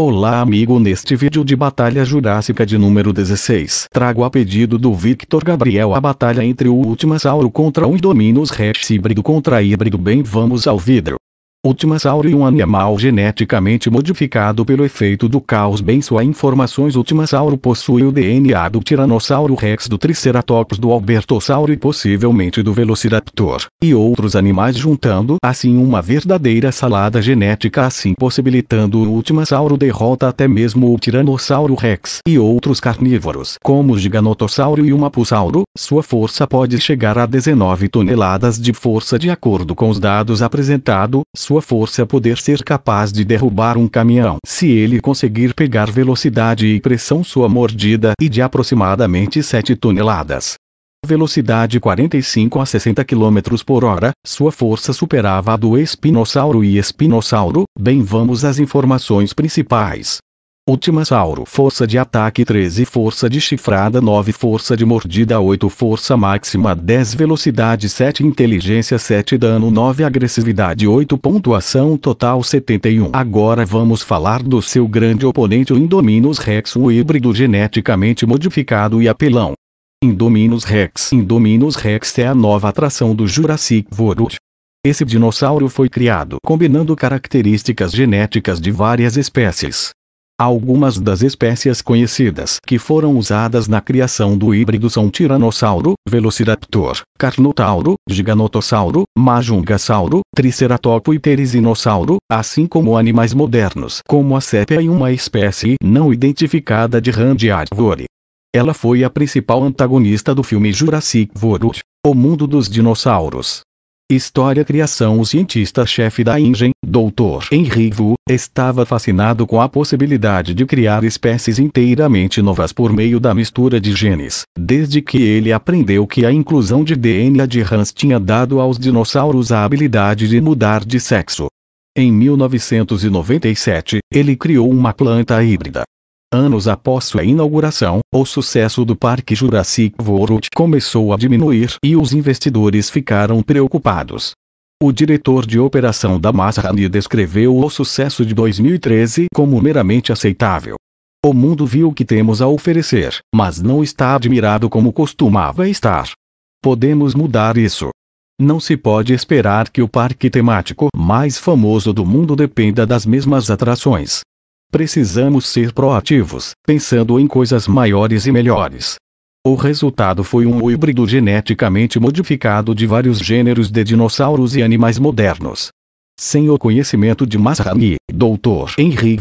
Olá amigo neste vídeo de Batalha Jurássica de número 16 trago a pedido do Victor Gabriel a batalha entre o Ultimasauro contra o Indominus Rex híbrido contra híbrido bem vamos ao vidro. Ultimasauro e um animal geneticamente modificado pelo efeito do caos bem sua informações Ultimasauro possui o DNA do Tiranossauro Rex do Triceratops do Albertossauro e possivelmente do Velociraptor, e outros animais juntando assim uma verdadeira salada genética assim possibilitando o Ultimasauro derrota até mesmo o Tiranossauro Rex e outros carnívoros como o Giganotossauro e o Mapusauro sua força pode chegar a 19 toneladas de força de acordo com os dados apresentados sua força poder ser capaz de derrubar um caminhão. Se ele conseguir pegar velocidade e pressão sua mordida e de aproximadamente 7 toneladas. Velocidade 45 a 60 km por hora, sua força superava a do espinossauro e espinossauro. Bem, vamos às informações principais sauro: Força de ataque 13 Força de chifrada 9 Força de mordida 8 Força máxima 10 Velocidade 7 Inteligência 7 Dano 9 Agressividade 8 Pontuação total 71 Agora vamos falar do seu grande oponente o Indominus Rex o híbrido geneticamente modificado e apelão. Indominus Rex Indominus Rex é a nova atração do Jurassic World. Esse dinossauro foi criado combinando características genéticas de várias espécies Algumas das espécies conhecidas que foram usadas na criação do híbrido são Tiranossauro, Velociraptor, Carnotauro, Giganotossauro, Majungasauro, Triceratopo e Teresinossauro, assim como animais modernos como a sépia e uma espécie não identificada de Randy Ela foi a principal antagonista do filme Jurassic World, O Mundo dos Dinossauros. História Criação O cientista-chefe da Ingen, Dr. Henry Wu, estava fascinado com a possibilidade de criar espécies inteiramente novas por meio da mistura de genes, desde que ele aprendeu que a inclusão de DNA de rãs tinha dado aos dinossauros a habilidade de mudar de sexo. Em 1997, ele criou uma planta híbrida, Anos após sua inauguração, o sucesso do Parque Jurassic World começou a diminuir e os investidores ficaram preocupados. O diretor de operação da Masrani descreveu o sucesso de 2013 como meramente aceitável. O mundo viu o que temos a oferecer, mas não está admirado como costumava estar. Podemos mudar isso. Não se pode esperar que o parque temático mais famoso do mundo dependa das mesmas atrações. Precisamos ser proativos, pensando em coisas maiores e melhores. O resultado foi um híbrido geneticamente modificado de vários gêneros de dinossauros e animais modernos. Sem o conhecimento de Masrani, Dr.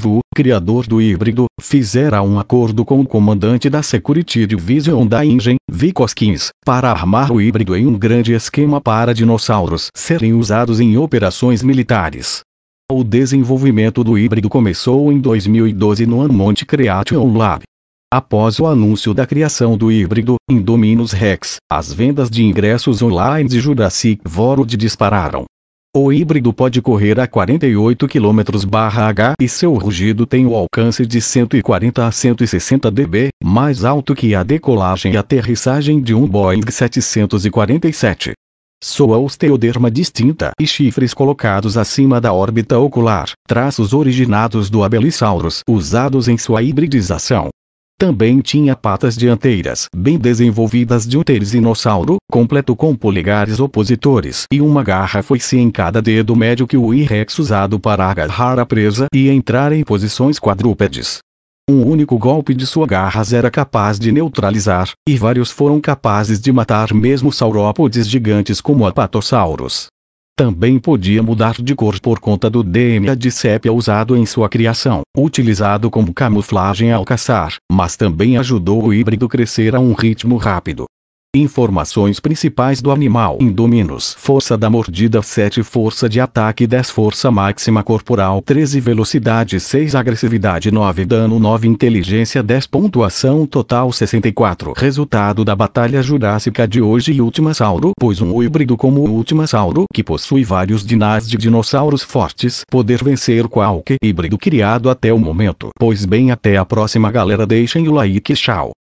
Wu, criador do híbrido, fizera um acordo com o comandante da Security Division da Ingen, Vicoskins, para armar o híbrido em um grande esquema para dinossauros serem usados em operações militares. O desenvolvimento do híbrido começou em 2012 no Anmont Creation Lab. Após o anúncio da criação do híbrido, Indominus Rex, as vendas de ingressos online de Jurassic World dispararam. O híbrido pode correr a 48 km/h e seu rugido tem o alcance de 140 a 160 dB, mais alto que a decolagem e aterrissagem de um Boeing 747. Sua osteoderma distinta e chifres colocados acima da órbita ocular, traços originados do abelisaurus usados em sua hibridização. Também tinha patas dianteiras bem desenvolvidas de um teresinossauro, completo com polegares opositores e uma garra foice em cada dedo médio que o t usado para agarrar a presa e entrar em posições quadrúpedes. Um único golpe de sua garras era capaz de neutralizar, e vários foram capazes de matar mesmo saurópodes gigantes como apatossauros. Também podia mudar de cor por conta do DNA de sépia usado em sua criação, utilizado como camuflagem ao caçar, mas também ajudou o híbrido crescer a um ritmo rápido, Informações principais do animal Indominus Força da mordida 7 Força de ataque 10 Força máxima corporal 13 Velocidade 6 Agressividade 9 Dano 9 Inteligência 10 Pontuação total 64 Resultado da batalha jurássica de hoje e Ultimasauro Pois um híbrido como o Ultimasauro que possui vários dinás de dinossauros fortes Poder vencer qualquer híbrido criado até o momento Pois bem até a próxima galera deixem o like tchau